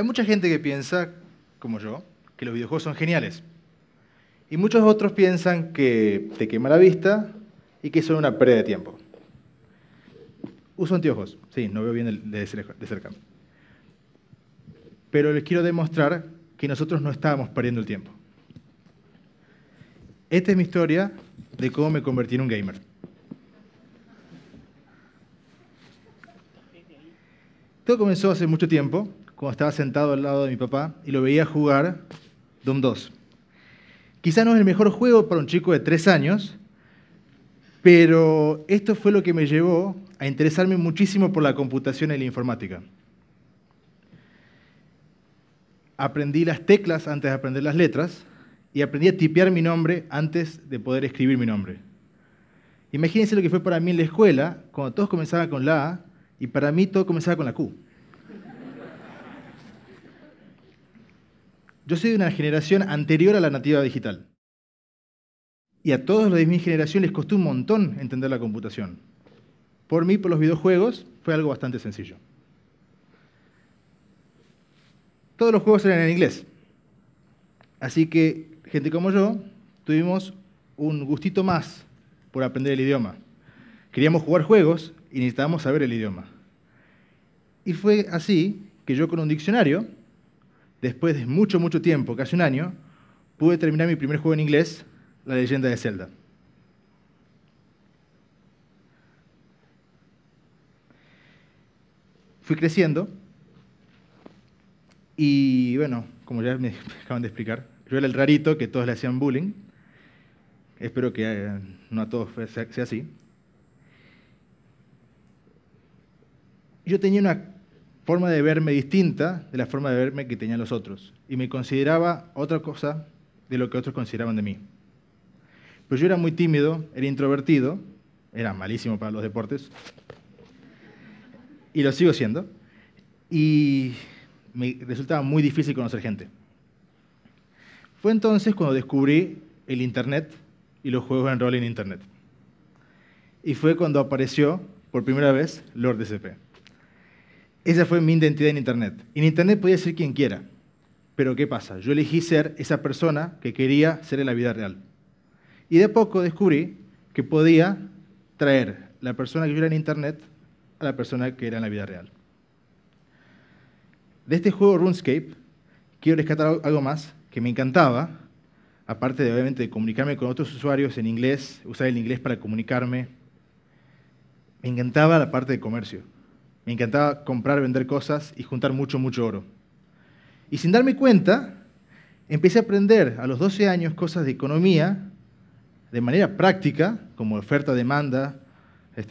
Hay mucha gente que piensa, como yo, que los videojuegos son geniales. Y muchos otros piensan que te quema la vista y que son una pérdida de tiempo. Uso anteojos, sí, no veo bien de cerca. Pero les quiero demostrar que nosotros no estábamos perdiendo el tiempo. Esta es mi historia de cómo me convertí en un gamer. Todo comenzó hace mucho tiempo cuando estaba sentado al lado de mi papá y lo veía jugar Doom 2. Quizá no es el mejor juego para un chico de tres años, pero esto fue lo que me llevó a interesarme muchísimo por la computación y la informática. Aprendí las teclas antes de aprender las letras y aprendí a tipear mi nombre antes de poder escribir mi nombre. Imagínense lo que fue para mí en la escuela, cuando todos comenzaban con la A y para mí todo comenzaba con la Q. Yo soy de una generación anterior a la nativa digital. Y a todos los de mi generación les costó un montón entender la computación. Por mí, por los videojuegos, fue algo bastante sencillo. Todos los juegos eran en inglés. Así que gente como yo tuvimos un gustito más por aprender el idioma. Queríamos jugar juegos y necesitábamos saber el idioma. Y fue así que yo con un diccionario después de mucho, mucho tiempo, casi un año, pude terminar mi primer juego en inglés, La leyenda de Zelda. Fui creciendo y bueno, como ya me acaban de explicar, yo era el rarito que todos le hacían bullying. Espero que eh, no a todos sea así. Yo tenía una forma de verme distinta de la forma de verme que tenían los otros. Y me consideraba otra cosa de lo que otros consideraban de mí. Pero pues yo era muy tímido, era introvertido, era malísimo para los deportes, y lo sigo siendo, y me resultaba muy difícil conocer gente. Fue entonces cuando descubrí el Internet y los juegos en rol en Internet. Y fue cuando apareció por primera vez Lord DCP. Esa fue mi identidad en Internet. En Internet podía ser quien quiera, pero ¿qué pasa? Yo elegí ser esa persona que quería ser en la vida real. Y de poco descubrí que podía traer la persona que yo era en Internet a la persona que era en la vida real. De este juego RuneScape, quiero rescatar algo más que me encantaba, aparte de obviamente de comunicarme con otros usuarios en inglés, usar el inglés para comunicarme, me encantaba la parte de comercio. Me encantaba comprar, vender cosas y juntar mucho, mucho oro. Y sin darme cuenta, empecé a aprender a los 12 años cosas de economía de manera práctica, como oferta-demanda, es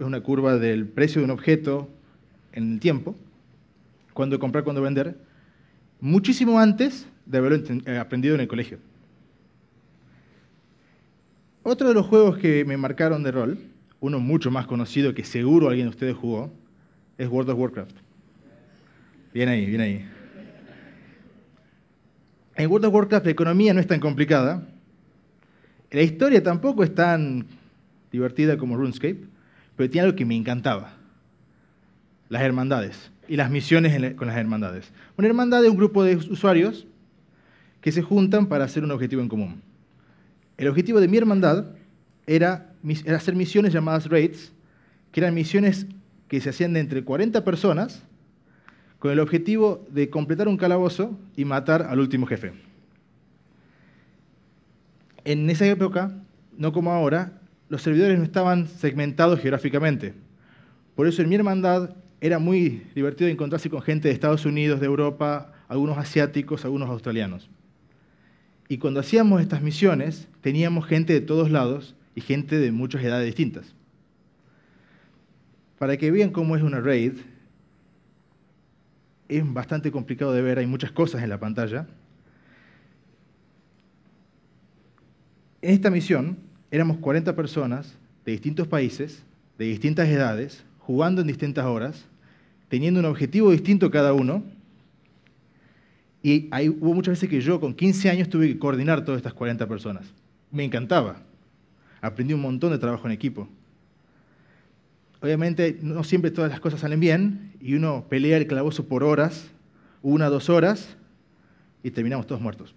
una curva del precio de un objeto en el tiempo, cuándo comprar, cuándo vender, muchísimo antes de haberlo eh, aprendido en el colegio. Otro de los juegos que me marcaron de rol, uno mucho más conocido que seguro alguien de ustedes jugó, es World of Warcraft. Bien ahí, bien ahí. En World of Warcraft la economía no es tan complicada, la historia tampoco es tan divertida como RuneScape, pero tiene algo que me encantaba, las hermandades y las misiones con las hermandades. Una hermandad es un grupo de usuarios que se juntan para hacer un objetivo en común. El objetivo de mi hermandad era hacer misiones llamadas raids, que eran misiones que se hacían de entre 40 personas con el objetivo de completar un calabozo y matar al último jefe. En esa época, no como ahora, los servidores no estaban segmentados geográficamente. Por eso en mi hermandad era muy divertido encontrarse con gente de Estados Unidos, de Europa, algunos asiáticos, algunos australianos. Y cuando hacíamos estas misiones, teníamos gente de todos lados y gente de muchas edades distintas. Para que vean cómo es una RAID, es bastante complicado de ver, hay muchas cosas en la pantalla. En esta misión éramos 40 personas de distintos países, de distintas edades, jugando en distintas horas, teniendo un objetivo distinto cada uno. Y hubo muchas veces que yo con 15 años tuve que coordinar todas estas 40 personas. Me encantaba. Aprendí un montón de trabajo en equipo obviamente no siempre todas las cosas salen bien y uno pelea el calabozo por horas, una, dos horas, y terminamos todos muertos.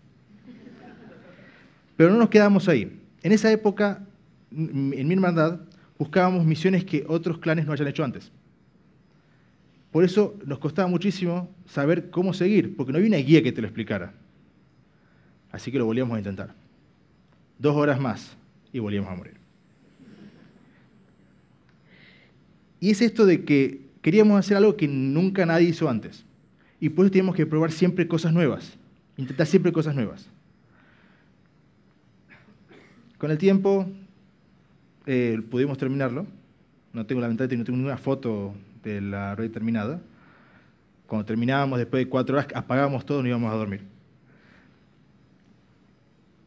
Pero no nos quedamos ahí. En esa época, en mi hermandad, buscábamos misiones que otros clanes no hayan hecho antes. Por eso nos costaba muchísimo saber cómo seguir, porque no había una guía que te lo explicara. Así que lo volvíamos a intentar. Dos horas más y volvíamos a morir. Y es esto de que queríamos hacer algo que nunca nadie hizo antes. Y por eso teníamos que probar siempre cosas nuevas, intentar siempre cosas nuevas. Con el tiempo eh, pudimos terminarlo. No tengo la ventana, no tengo ninguna foto de la red terminada. Cuando terminábamos, después de cuatro horas, apagábamos todo y íbamos a dormir.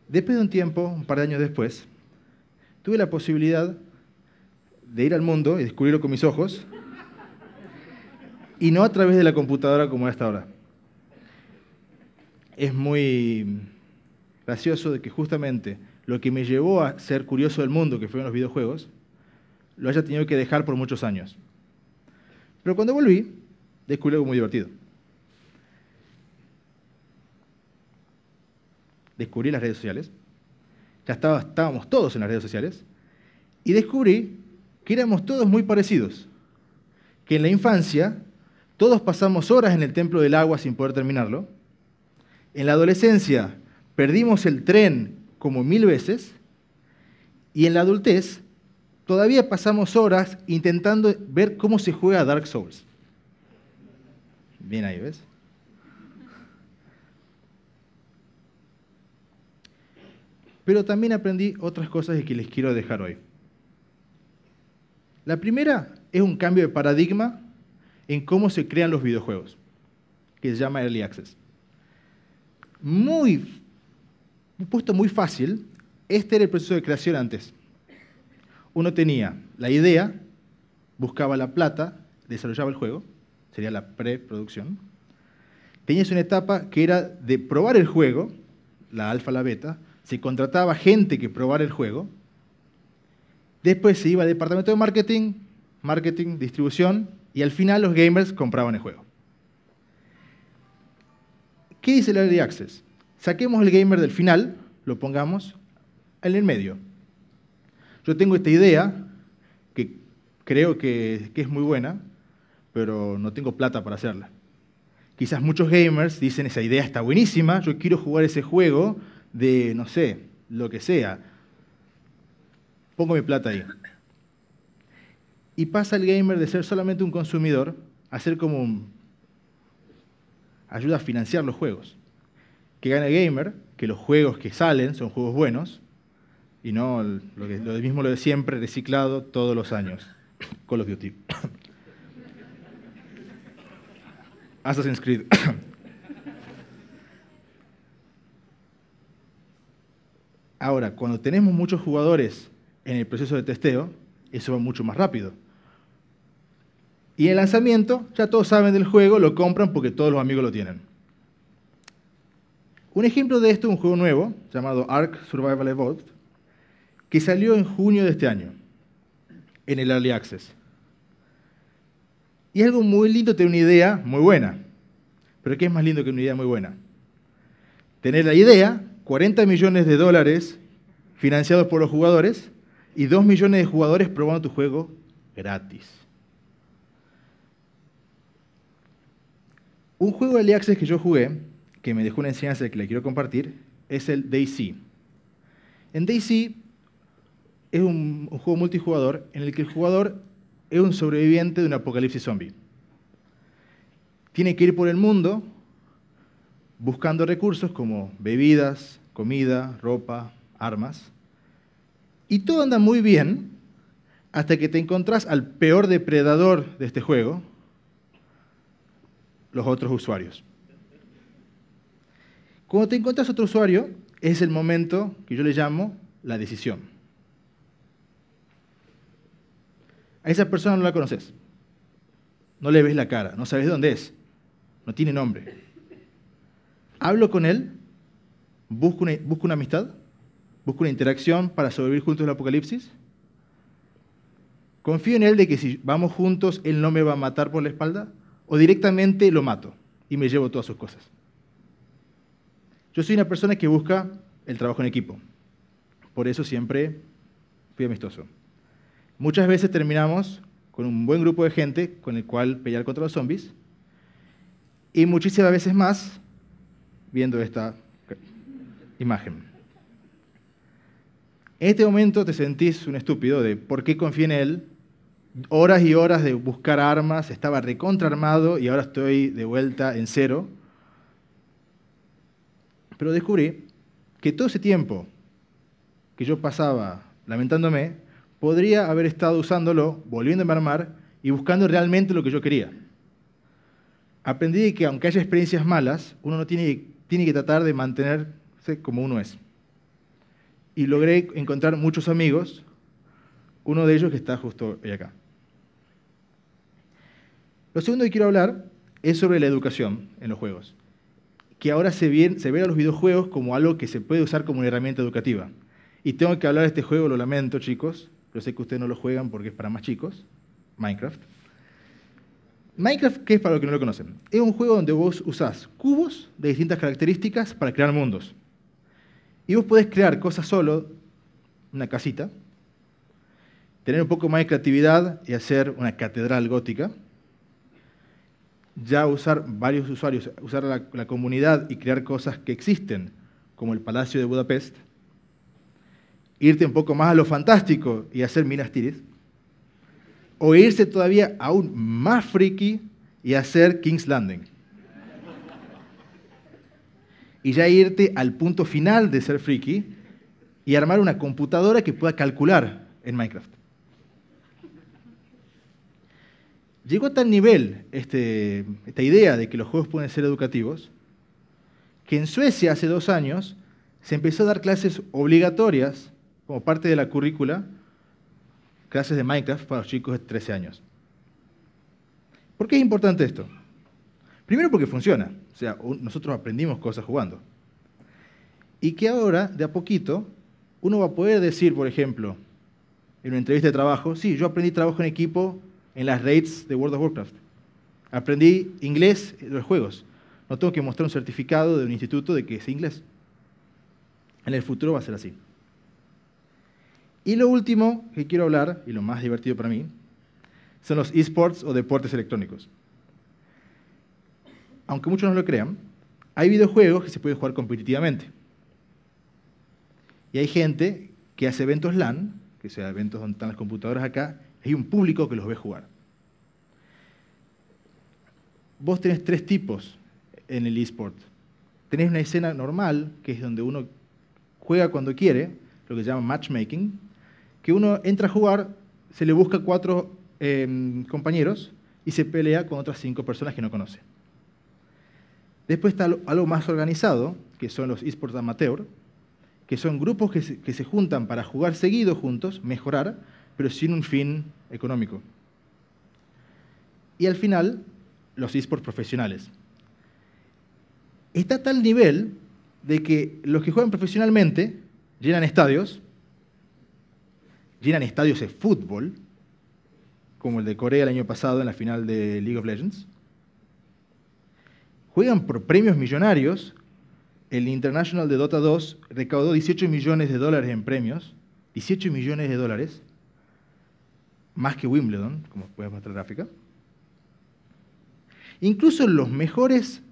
Después de un tiempo, un par de años después, tuve la posibilidad de ir al mundo y descubrirlo con mis ojos, y no a través de la computadora como hasta ahora. Es muy gracioso de que justamente lo que me llevó a ser curioso del mundo, que fueron los videojuegos, lo haya tenido que dejar por muchos años. Pero cuando volví, descubrí algo muy divertido. Descubrí las redes sociales. Ya estábamos todos en las redes sociales. Y descubrí que éramos todos muy parecidos, que en la infancia todos pasamos horas en el templo del agua sin poder terminarlo, en la adolescencia perdimos el tren como mil veces, y en la adultez todavía pasamos horas intentando ver cómo se juega Dark Souls. Bien ahí, ¿ves? Pero también aprendí otras cosas que les quiero dejar hoy. La primera es un cambio de paradigma en cómo se crean los videojuegos, que se llama Early Access. Muy, puesto muy fácil, este era el proceso de creación antes. Uno tenía la idea, buscaba la plata, desarrollaba el juego, sería la preproducción. Tenías una etapa que era de probar el juego, la alfa, la beta, se contrataba gente que probara el juego, Después se iba al departamento de marketing, marketing, distribución, y al final los gamers compraban el juego. ¿Qué dice el Early Access? Saquemos el gamer del final, lo pongamos en el medio. Yo tengo esta idea, que creo que, que es muy buena, pero no tengo plata para hacerla. Quizás muchos gamers dicen, esa idea está buenísima, yo quiero jugar ese juego de, no sé, lo que sea, pongo mi plata ahí. Y pasa el gamer de ser solamente un consumidor a ser como un... ayuda a financiar los juegos. Que gana el gamer, que los juegos que salen son juegos buenos, y no lo, mismo lo de siempre, reciclado todos los años. Call of Duty. Assassin's Creed. Ahora, cuando tenemos muchos jugadores en el proceso de testeo, eso va mucho más rápido. Y el lanzamiento, ya todos saben del juego, lo compran porque todos los amigos lo tienen. Un ejemplo de esto es un juego nuevo llamado Ark Survival Evolved, que salió en junio de este año, en el Early Access. Y algo muy lindo tener una idea muy buena. Pero ¿qué es más lindo que una idea muy buena? Tener la idea, 40 millones de dólares financiados por los jugadores, y 2 millones de jugadores probando tu juego gratis. Un juego de AliAccess que yo jugué, que me dejó una enseñanza que le quiero compartir, es el DayZ. En DayZ es un, un, juego multijugador en el que el jugador es un sobreviviente de un apocalipsis zombie. Tiene que ir por el mundo buscando recursos como bebidas, comida, ropa, armas, y todo anda muy bien hasta que te encontrás al peor depredador de este juego, los otros usuarios. Cuando te encuentras otro usuario, es el momento que yo le llamo la decisión. A esa persona no la conoces. No le ves la cara, no sabes dónde es. No tiene nombre. Hablo con él, busco una amistad, Busco una interacción para sobrevivir juntos al apocalipsis. Confío en Él de que si vamos juntos, Él no me va a matar por la espalda. O directamente lo mato y me llevo todas sus cosas. Yo soy una persona que busca el trabajo en equipo. Por eso siempre fui amistoso. Muchas veces terminamos con un buen grupo de gente con el cual pelear contra los zombies. Y muchísimas veces más viendo esta imagen. En este momento te sentís un estúpido de por qué confié en él. Horas y horas de buscar armas, estaba recontraarmado y ahora estoy de vuelta en cero. Pero descubrí que todo ese tiempo que yo pasaba lamentándome, podría haber estado usándolo, volviéndome a armar y buscando realmente lo que yo quería. Aprendí que aunque haya experiencias malas, uno no tiene, tiene que tratar de mantenerse como uno es y logré encontrar muchos amigos, uno de ellos que está justo ahí, acá. Lo segundo que quiero hablar es sobre la educación en los juegos, que ahora se, bien se a los videojuegos como algo que se puede usar como una herramienta educativa. Y tengo que hablar de este juego, lo lamento chicos, pero sé que ustedes no lo juegan porque es para más chicos, Minecraft. Minecraft, ¿qué es para los que no lo conocen? Es un juego donde vos usás cubos de distintas características para crear mundos. Y vos podés crear cosas solo, una casita, tener un poco más de creatividad y hacer una catedral gótica, ya usar varios usuarios, usar la, comunidad y crear cosas que existen, como el Palacio de Budapest, irte un poco más a lo fantástico y hacer Minas Tiris, o irse todavía aún más friki y hacer King's Landing y ya irte al punto final de ser friki y armar una computadora que pueda calcular en Minecraft. Llegó a tal nivel este, esta idea de que los juegos pueden ser educativos que en Suecia hace dos años se empezó a dar clases obligatorias como parte de la currícula, clases de Minecraft para los chicos de 13 años. ¿Por qué es importante esto? Primero porque funciona, o sea, nosotros aprendimos cosas jugando. Y que ahora, de a poquito, uno va a poder decir, por ejemplo, en una entrevista de trabajo, sí, yo aprendí trabajo en equipo en las raids de World of Warcraft. Aprendí inglés en los juegos. No tengo que mostrar un certificado de un instituto de que es inglés. En el futuro va a ser así. Y lo último que quiero hablar, y lo más divertido para mí, son los esports o deportes electrónicos aunque muchos no lo crean, hay videojuegos que se pueden jugar competitivamente. Y hay gente que hace eventos LAN, que sea eventos donde están las computadoras acá, hay un público que los ve jugar. Vos tenés tres tipos en el eSport. Tenés una escena normal, que es donde uno juega cuando quiere, lo que se llama matchmaking, que uno entra a jugar, se le busca cuatro em, compañeros y se pelea con otras cinco personas que no conoce. Después está algo más organizado, que son los esports amateur, que son grupos que se, juntan para jugar seguido juntos, mejorar, pero sin un fin económico. Y al final, los esports profesionales. Está a tal nivel de que los que juegan profesionalmente llenan estadios, llenan estadios de fútbol, como el de Corea el año pasado en la final de League of Legends, juegan por premios millonarios. El International de Dota 2 recaudó 18 millones de dólares en premios. 18 millones de dólares. Más que Wimbledon, como puedes mostrar gráfica. Incluso los mejores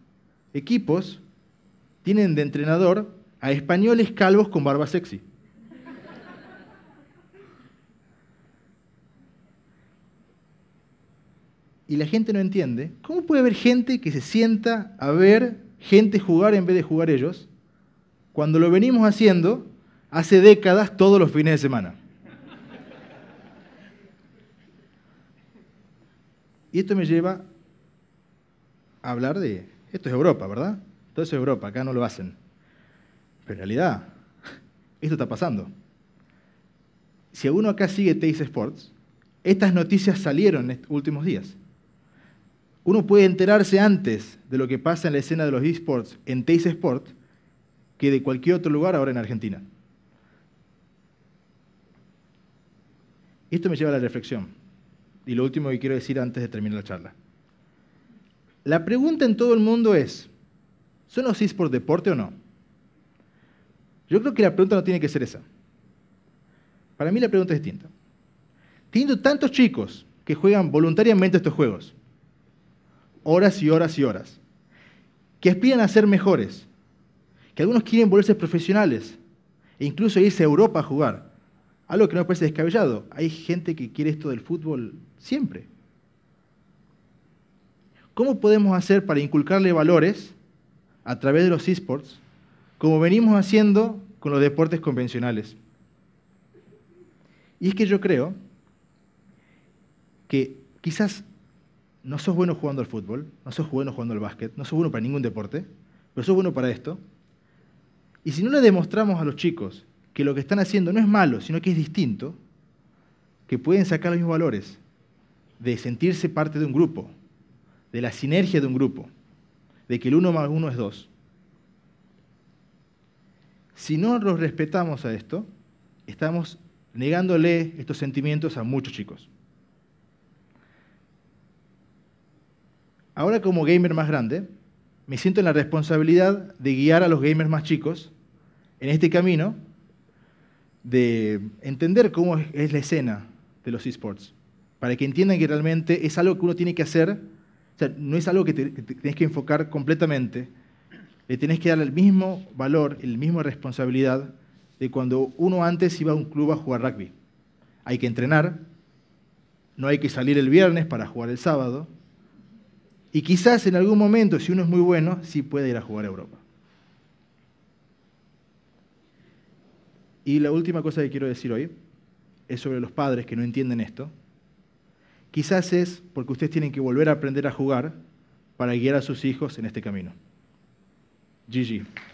equipos tienen de entrenador a españoles calvos con barba sexy. y la gente no entiende, ¿cómo puede haber gente que se sienta a ver gente jugar en vez de jugar ellos cuando lo venimos haciendo hace décadas todos los fines de semana? Y esto me lleva a hablar de, esto es Europa, ¿verdad? Todo eso es Europa, acá no lo hacen. Pero en realidad, esto está pasando. Si alguno acá sigue Taze Sports, estas noticias salieron en estos últimos días uno puede enterarse antes de lo que pasa en la escena de los esports en Teis Sport que de cualquier otro lugar ahora en Argentina. Esto me lleva a la reflexión. Y lo último que quiero decir antes de terminar la charla. La pregunta en todo el mundo es, ¿son los esports deporte o no? Yo creo que la pregunta no tiene que ser esa. Para mí la pregunta es distinta. Teniendo tantos chicos que juegan voluntariamente estos juegos, horas y horas y horas, que aspiran a ser mejores, que algunos quieren volverse profesionales e incluso irse a Europa a jugar, algo que no parece descabellado. Hay gente que quiere esto del fútbol siempre. ¿Cómo podemos hacer para inculcarle valores a través de los esports, como venimos haciendo con los deportes convencionales? Y es que yo creo que quizás no sos bueno jugando al fútbol, no sos bueno jugando al básquet, no sos bueno para ningún deporte, pero sos bueno para esto. Y si no le demostramos a los chicos que lo que están haciendo no es malo, sino que es distinto, que pueden sacar los mismos valores de sentirse parte de un grupo, de la sinergia de un grupo, de que el uno más uno es dos. Si no los respetamos a esto, estamos negándole estos sentimientos a muchos chicos. Ahora como gamer más grande, me siento en la responsabilidad de guiar a los gamers más chicos en este camino de entender cómo es la escena de los esports, para que entiendan que realmente es algo que uno tiene que hacer, no es algo que, tienes que tenés que enfocar completamente, le tenés que dar el mismo valor, el misma responsabilidad de cuando uno antes iba a un club a jugar rugby. Hay que entrenar, no hay que salir el viernes para jugar el sábado, y quizás en algún momento, si uno es muy bueno, sí puede ir a jugar a Europa. Y la última cosa que quiero decir hoy es sobre los padres que no entienden esto. Quizás es porque ustedes tienen que volver a aprender a jugar para guiar a sus hijos en este camino. GG.